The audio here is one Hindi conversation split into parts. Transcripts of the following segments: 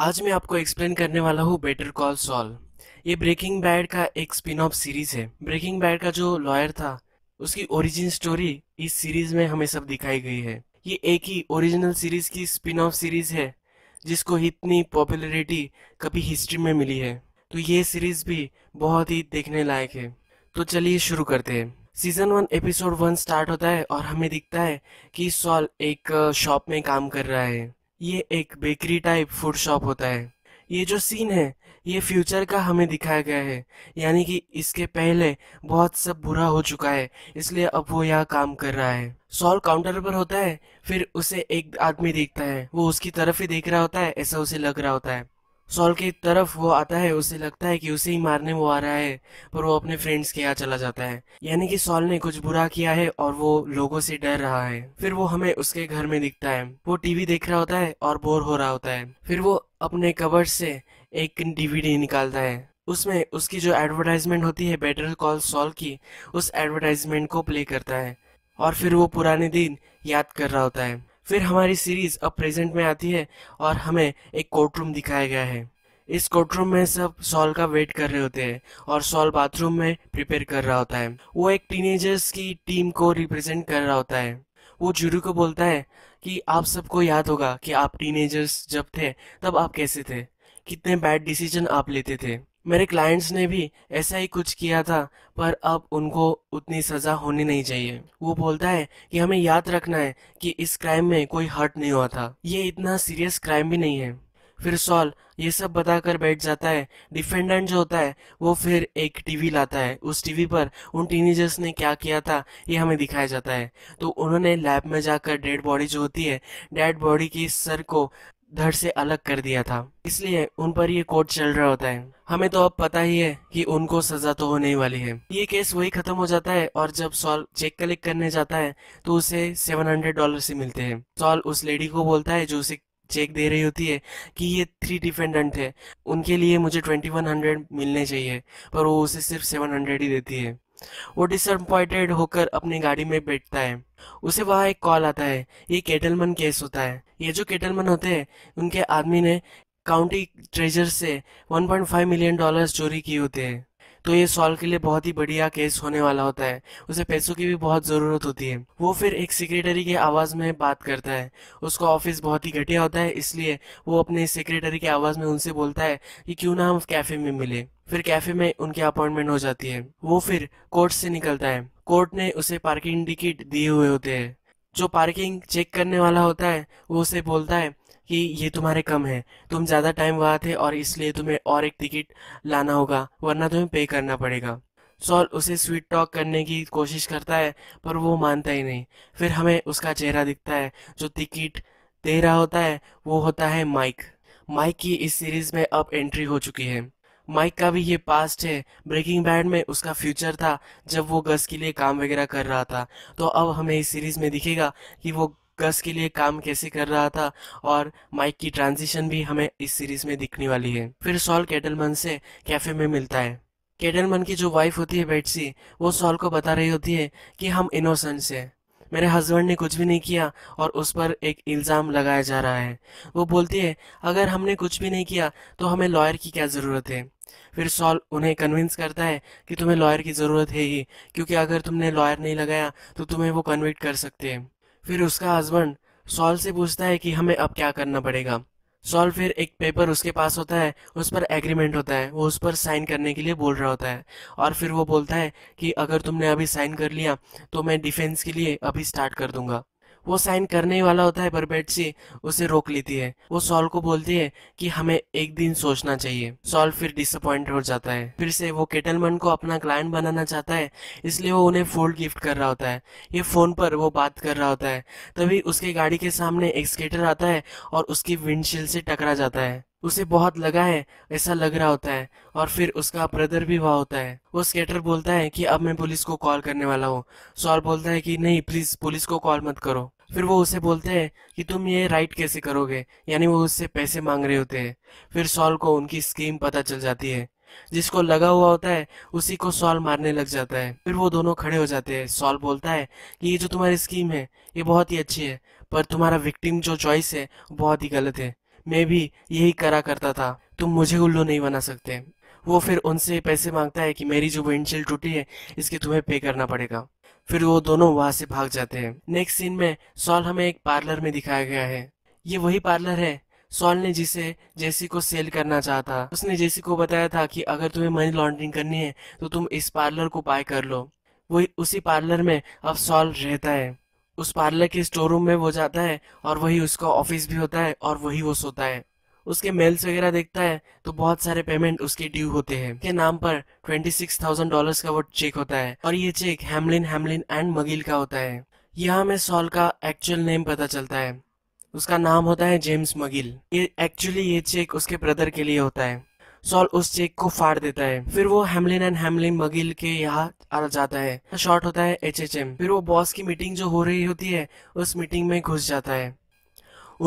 आज मैं आपको एक्सप्लेन करने वाला हूँ बेटर कॉल सॉल ये ब्रेकिंग बैड का एक स्पिन ऑफ सीरीज है ब्रेकिंग बैड का जो लॉयर था उसकी ओरिजिन स्टोरी इस सीरीज में हमें सब दिखाई गई है ये एक ही ओरिजिनल सीरीज की स्पिन ऑफ सीरीज है जिसको इतनी पॉपुलरिटी कभी हिस्ट्री में मिली है तो ये सीरीज भी बहुत ही देखने लायक है तो चलिए शुरू करते हैं season one episode one start होता है और हमें दिखता है कि सॉल एक शॉप में काम कर रहा है ये एक बेकरी टाइप फूड शॉप होता है ये जो सीन है ये फ्यूचर का हमें दिखाया गया है यानी कि इसके पहले बहुत सब बुरा हो चुका है इसलिए अब वो यहाँ काम कर रहा है सॉल काउंटर पर होता है फिर उसे एक आदमी देखता है वो उसकी तरफ ही देख रहा होता है ऐसा उसे लग रहा होता है सॉल की तरफ वो आता है उसे लगता है कि उसे ही मारने वो आ रहा है पर वो अपने फ्रेंड्स के यहाँ चला जाता है यानी कि सॉल ने कुछ बुरा किया है और वो लोगों से डर रहा है फिर वो हमें उसके घर में दिखता है वो टीवी देख रहा होता है और बोर हो रहा होता है फिर वो अपने कबर से एक डीवीडी निकालता है उसमें उसकी जो एडवर्टाइजमेंट होती है बेटर कॉल सॉल की उस एडवर्टाइजमेंट को प्ले करता है और फिर वो पुराने दिन याद कर रहा होता है फिर हमारी सीरीज अब प्रेजेंट में आती है और हमें एक कोर्ट रूम दिखाया गया है इस कोर्ट रूम में सब सॉल का वेट कर रहे होते हैं और सॉल बाथरूम में प्रिपेयर कर रहा होता है वो एक टीनेजर्स की टीम को रिप्रेजेंट कर रहा होता है वो जूरू को बोलता है कि आप सबको याद होगा कि आप टीनेजर्स जब थे तब आप कैसे थे कितने बैड डिसीजन आप लेते थे मेरे क्लाइंट्स ने भी ऐसा ही कुछ किया था पर अब उनको उतनी सज़ा होनी नहीं चाहिए वो बोलता है कि हमें याद रखना है कि इस क्राइम में कोई हर्ट नहीं हुआ था ये इतना सीरियस क्राइम भी नहीं है फिर सॉल ये सब बताकर बैठ जाता है डिफेंडेंट जो होता है वो फिर एक टीवी लाता है उस टीवी पर उन टीनेजर्स ने क्या किया था ये हमें दिखाया जाता है तो उन्होंने लैब में जाकर डेड बॉडी जो होती है डेड बॉडी की सर को धड़ से अलग कर दिया था इसलिए उन पर ये कोर्ट चल रहा होता है हमें तो अब पता ही है कि उनको सजा तो होने ही वाली है ये केस वही खत्म हो जाता है और जब सॉल चेक कलेक्ट करने जाता है तो उसे सेवन हंड्रेड डॉलर से मिलते हैं सॉल उस लेडी को बोलता है जो उसे चेक दे रही होती है कि ये थ्री डिफेंडेंट है उनके लिए मुझे ट्वेंटी वन हंड्रेड मिलने चाहिए पर वो उसे सिर्फ सेवन हंड्रेड ही देती है वो डिसअपॉइंटेड होकर अपनी गाड़ी में बैठता है उसे वहाँ एक कॉल आता है ये केटलमन केस होता है ये जो केटलमन होते हैं उनके आदमी ने काउंटी ट्रेजर से 1.5 मिलियन डॉलर्स चोरी किए होते हैं तो ये सॉल्व के लिए बहुत ही बढ़िया केस होने वाला होता है उसे पैसों की भी बहुत ज़रूरत होती है वो फिर एक सेक्रेटरी की आवाज़ में बात करता है उसका ऑफिस बहुत ही घटिया होता है इसलिए वो अपने सेक्रेटरी की आवाज़ में उनसे बोलता है कि क्यों ना हम कैफ़े में मिले फिर कैफे में उनकी अपॉइंटमेंट हो जाती है वो फिर कोर्ट से निकलता है कोर्ट ने उसे पार्किंग टिकट दिए हुए होते हैं जो पार्किंग चेक करने वाला होता है वो उसे बोलता है कि ये तुम्हारे कम है तुम ज़्यादा टाइम वहाँ थे और इसलिए तुम्हें और एक टिकट लाना होगा वरना तुम्हें पे करना पड़ेगा सॉल उसे स्वीट टॉक करने की कोशिश करता है पर वो मानता ही नहीं फिर हमें उसका चेहरा दिखता है जो टिकट दे रहा होता है वो होता है माइक माइक की इस सीरीज में अब एंट्री हो चुकी है माइक का भी ये पास्ट है ब्रेकिंग बैड में उसका फ्यूचर था जब वो गस के लिए काम वगैरह कर रहा था तो अब हमें इस सीरीज़ में दिखेगा कि वो गस के लिए काम कैसे कर रहा था और माइक की ट्रांजिशन भी हमें इस सीरीज़ में दिखने वाली है फिर सॉल कैटलमन से कैफ़े में मिलता है कैटलमन की जो वाइफ होती है बेटसी वो सॉल को बता रही होती है कि हम इनोसेंट हैं मेरे हस्बैंड ने कुछ भी नहीं किया और उस पर एक इल्ज़ाम लगाया जा रहा है वो बोलती है अगर हमने कुछ भी नहीं किया तो हमें लॉयर की क्या ज़रूरत है फिर सॉल उन्हें कन्विंस करता है कि तुम्हें लॉयर की ज़रूरत है ही क्योंकि अगर तुमने लॉयर नहीं लगाया तो तुम्हें वो कन्विक्ट कर सकते हैं फिर उसका हस्बैंड सॉल से पूछता है कि हमें अब क्या करना पड़ेगा सॉल्व फिर एक पेपर उसके पास होता है उस पर एग्रीमेंट होता है वो उस पर साइन करने के लिए बोल रहा होता है और फिर वो बोलता है कि अगर तुमने अभी साइन कर लिया तो मैं डिफेंस के लिए अभी स्टार्ट कर दूंगा वो साइन करने वाला होता है बर्बेट सी उसे रोक लेती है वो सॉल को बोलती है कि हमें एक दिन सोचना चाहिए सॉल फिर डिसअपॉइंट हो जाता है फिर से वो केटलमन को अपना क्लाइंट बनाना चाहता है इसलिए वो उन्हें फोन गिफ्ट कर रहा होता है ये फोन पर वो बात कर रहा होता है तभी उसके गाड़ी के सामने एक स्केटर आता है और उसकी विंडशील्ड से टकरा जाता है उसे बहुत लगा है ऐसा लग रहा होता है और फिर उसका ब्रदर भी हुआ होता है वो स्केटर बोलता है कि अब मैं पुलिस को कॉल करने वाला हूँ सॉल बोलता है कि नहीं प्लीज पुलिस को कॉल मत करो फिर वो उसे बोलते हैं कि तुम ये राइट कैसे करोगे यानी वो उससे पैसे मांग रहे होते हैं फिर सॉल को उनकी स्कीम पता चल जाती है जिसको लगा हुआ होता है उसी को सॉल मारने लग जाता है फिर वो दोनों खड़े हो जाते हैं सॉल बोलता है कि ये जो तुम्हारी स्कीम है ये बहुत ही अच्छी है पर तुम्हारा विक्टिम जो चॉइस है बहुत ही गलत है मैं भी यही करा करता था तुम मुझे उल्लू नहीं बना सकते वो फिर उनसे पैसे मांगता है कि मेरी जो विंडशील्ड टूटी है इसके तुम्हें पे करना पड़ेगा फिर वो दोनों वहां से भाग जाते हैं नेक्स्ट सीन में सॉल हमें एक पार्लर में दिखाया गया है ये वही पार्लर है सॉल ने जिसे जेसी को सेल करना चाहता उसने जेसी को बताया था कि अगर तुम्हें मनी लॉन्ड्रिंग करनी है तो तुम इस पार्लर को बाय कर लो वही उसी पार्लर में अब सॉल रहता है उस पार्लर के स्टोर रूम में वो जाता है और वही उसका ऑफिस भी होता है और वही वो सोता है उसके मेल्स वगैरह देखता है तो बहुत सारे पेमेंट उसके ड्यू होते हैं के नाम पर ट्वेंटी सिक्स थाउजेंड डॉलर का वो चेक होता है और ये check Hamlin Hamlin and McGill का होता है यहाँ में सॉल का एक्चुअल नेम पता चलता है उसका नाम होता है जेम्स मगिल ये एक्चुअली ये चेक उसके ब्रदर के लिए होता है सॉल उस चेक को फाड़ देता है फिर वो हेमलिन एंड हेमलिन मगिल के यहाँ आ जाता है शॉर्ट होता है एच एच एम फिर वो बॉस की मीटिंग जो हो रही होती है उस मीटिंग में घुस जाता है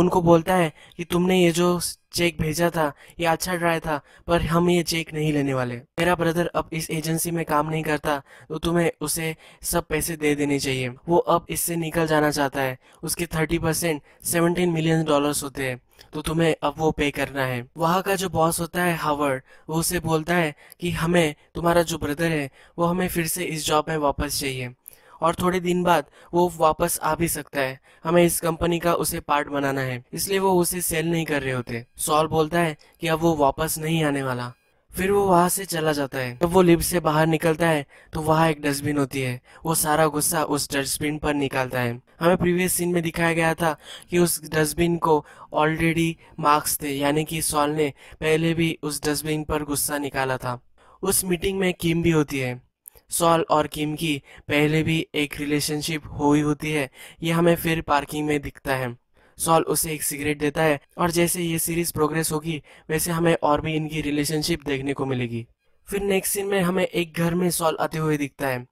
उनको बोलता है कि तुमने ये जो चेक भेजा था ये अच्छा ड्राई था पर हम ये चेक नहीं लेने वाले मेरा ब्रदर अब इस एजेंसी में काम नहीं करता तो तुम्हें उसे सब पैसे दे देने चाहिए वो अब इससे निकल जाना चाहता है उसके thirty percent seventeen million dollars होते हैं तो तुम्हें अब वो पे करना है वहाँ का जो बॉस होता है हावर्ड वो उसे बोलता है कि हमें तुम्हारा जो ब्रदर है वो हमें फिर से इस जॉब में वापस चाहिए और थोड़े दिन बाद वो वापस आ भी सकता है हमें इस कंपनी का उसे पार्ट बनाना है इसलिए वो उसे सेल नहीं कर रहे होते सॉल बोलता है कि अब वो वापस नहीं आने वाला फिर वो वहाँ से चला जाता है जब वो लिफ्ट से बाहर निकलता है तो वहाँ एक डस्टबिन होती है वो सारा गुस्सा उस डस्टबिन पर निकालता है हमें प्रीवियस सीन में दिखाया गया था कि उस डस्टबिन को ऑलरेडी मार्क्स थे यानी कि सॉल ने पहले भी उस डस्टबिन पर गुस्सा निकाला था उस मीटिंग में किम भी होती है सॉल और किम की पहले भी एक रिलेशनशिप हुई होती है यह हमें फिर पार्किंग में दिखता है सॉल उसे एक सिगरेट देता है और जैसे ये सीरीज प्रोग्रेस होगी वैसे हमें और भी इनकी रिलेशनशिप देखने को मिलेगी फिर नेक्स्ट सीन में हमें एक घर में सॉल आते हुए दिखता है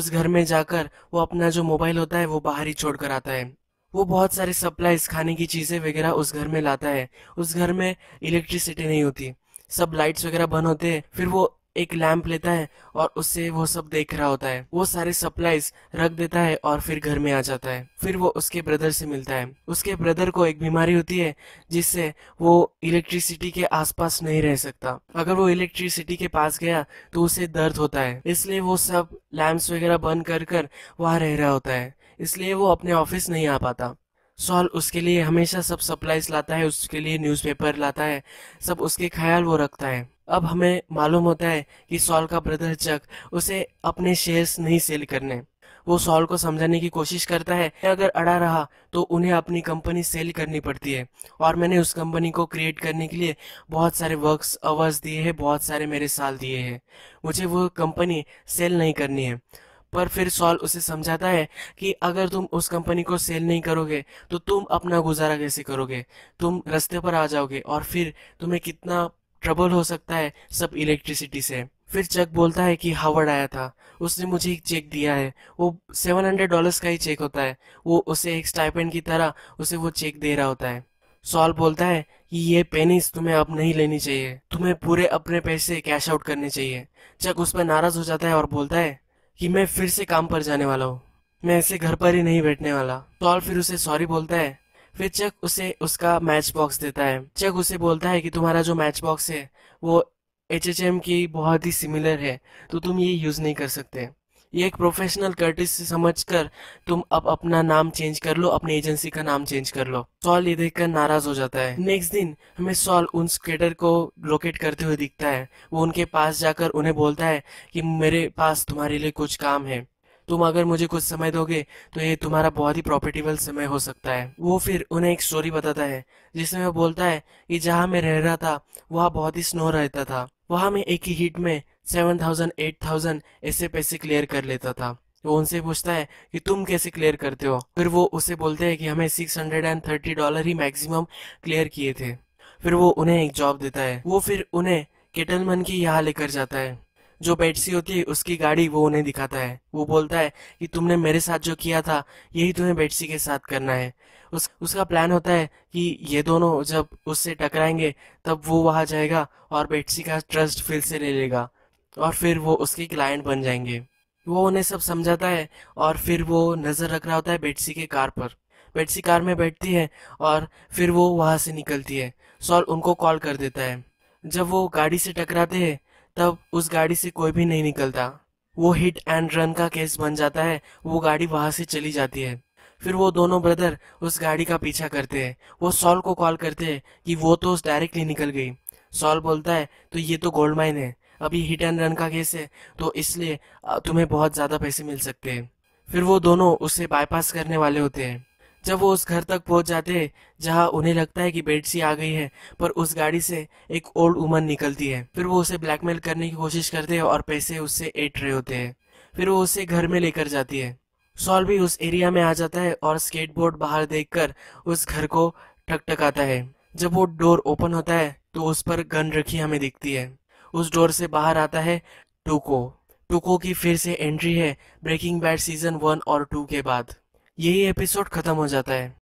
उस घर में जाकर वो अपना जो मोबाइल होता है वो बाहर ही छोड़ कर आता है वो बहुत सारे सप्लाईज खाने की चीज़ें वगैरह उस घर में लाता है उस घर में इलेक्ट्रिसिटी नहीं होती सब लाइट्स वगैरह बंद होते हैं फिर वो एक लैंप लेता है और उससे वो सब देख रहा होता है वो सारे सप्लाईज रख देता है और फिर घर में आ जाता है फिर वो उसके ब्रदर से मिलता है उसके ब्रदर को एक बीमारी होती है जिससे वो इलेक्ट्रिसिटी के आसपास नहीं रह सकता अगर वो इलेक्ट्रिसिटी के पास गया तो उसे दर्द होता है इसलिए वो सब लैम्प्स वगैरह बंद कर कर वहाँ रह रहा होता है इसलिए वो अपने ऑफिस नहीं आ पाता सॉल उसके लिए हमेशा सब सप्लाइज लाता है उसके लिए न्यूज़पेपर लाता है सब उसके ख्याल वो रखता है अब हमें मालूम होता है कि सॉल का ब्रदर चक उसे अपने शेयर्स नहीं सेल करने वो सॉल को समझाने की कोशिश करता है अगर अड़ा रहा तो उन्हें अपनी कंपनी सेल करनी पड़ती है और मैंने उस कंपनी को क्रिएट करने के लिए बहुत सारे वर्क्स अवर्स दिए हैं बहुत सारे मेरे साल दिए हैं मुझे वो कंपनी सेल नहीं करनी है पर फिर सॉल उसे समझाता है कि अगर तुम उस कंपनी को सेल नहीं करोगे तो तुम अपना गुजारा कैसे करोगे तुम रास्ते पर आ जाओगे और फिर तुम्हें कितना ट्रबल हो सकता है सब इलेक्ट्रिसिटी से फिर चक बोलता है कि हावर्ड आया था उसने मुझे एक चेक दिया है वो सेवन हंड्रेड डॉलर्स का ही चेक होता है वो उसे एक स्टाइपेंड की तरह उसे वो चेक दे रहा होता है सॉल बोलता है कि ये पेनिस तुम्हें अब नहीं लेनी चाहिए तुम्हें पूरे अपने पैसे कैश आउट करने चाहिए चक उस पर नाराज हो जाता है और बोलता है कि मैं फिर से काम पर जाने वाला हूँ मैं ऐसे घर पर ही नहीं बैठने वाला टॉल फिर उसे सॉरी बोलता है फिर चक उसे उसका मैच बॉक्स देता है चक उसे बोलता है कि तुम्हारा जो मैच बॉक्स है वो एच की बहुत ही सिमिलर है तो तुम ये यूज़ नहीं कर सकते ये एक प्रोफेशनल कर्टिस से समझ कर तुम अब अपना नाम चेंज कर लो अपनी एजेंसी का नाम चेंज कर लो सॉल ये देखकर नाराज हो जाता है नेक्स्ट दिन हमें सॉल उन स्केटर को लोकेट करते हुए दिखता है वो उनके पास जाकर उन्हें बोलता है कि मेरे पास तुम्हारे लिए कुछ काम है तुम अगर मुझे कुछ समय दोगे तो ये तुम्हारा बहुत ही प्रॉफिटेबल समय हो सकता है वो फिर उन्हें एक स्टोरी बताता है जिसमें वो बोलता है कि जहाँ मैं रह रहा था वहाँ बहुत ही स्नो रहता था वहाँ मैं एक ही हिट में सेवन थाउजेंड एट थाउजेंड ऐसे पैसे क्लियर कर लेता था वो उनसे पूछता है कि तुम कैसे क्लियर करते हो फिर वो उसे बोलते हैं कि हमें six hundred and thirty dollar ही मैक्सिमम क्लियर किए थे फिर वो उन्हें एक जॉब देता है वो फिर उन्हें केटलमन की यहाँ लेकर जाता है जो बैटसी होती है उसकी गाड़ी वो उन्हें दिखाता है वो बोलता है कि तुमने मेरे साथ जो किया था यही तुम्हें बैटसी के साथ करना है उस उसका प्लान होता है कि ये दोनों जब उससे टकराएंगे तब वो वहाँ जाएगा और बैटसी का ट्रस्ट फिर से ले लेगा और फिर वो उसके क्लाइंट बन जाएंगे वो उन्हें सब समझाता है और फिर वो नज़र रख रहा होता है बेटसी के कार पर बेटसी कार में बैठती है और फिर वो वहाँ से निकलती है सॉल उनको कॉल कर देता है जब वो गाड़ी से टकराते हैं तब उस गाड़ी से कोई भी नहीं निकलता वो हिट एंड रन का केस बन जाता है वो गाड़ी वहां से चली जाती है फिर वो दोनों ब्रदर उस गाड़ी का पीछा करते हैं वो सॉल को कॉल करते हैं कि वो तो डायरेक्टली निकल गई सॉल बोलता है तो ये तो गोल्ड माइन है अभी हिट एंड रन का केस है तो इसलिए तुम्हें बहुत ज़्यादा पैसे मिल सकते हैं फिर वो दोनों उसे बाईपास करने वाले होते हैं जब वो उस घर तक पहुंच जाते हैं जहां उन्हें लगता है कि बेटसी आ गई है पर उस गाड़ी से एक ओल्ड वुमन निकलती है फिर वो उसे ब्लैकमेल करने की कोशिश करते हैं और पैसे उससे एट रहे होते हैं फिर वो उसे घर में लेकर जाती है सॉल भी उस एरिया में आ जाता है और स्केटबोर्ड बाहर देख उस घर को ठकठकाता है जब वो डोर ओपन होता है तो उस पर गन रखी हमें दिखती है उस डोर से बाहर आता है टूको टूको की फिर से एंट्री है ब्रेकिंग बैड सीजन वन और टू के बाद यही एपिसोड खत्म हो जाता है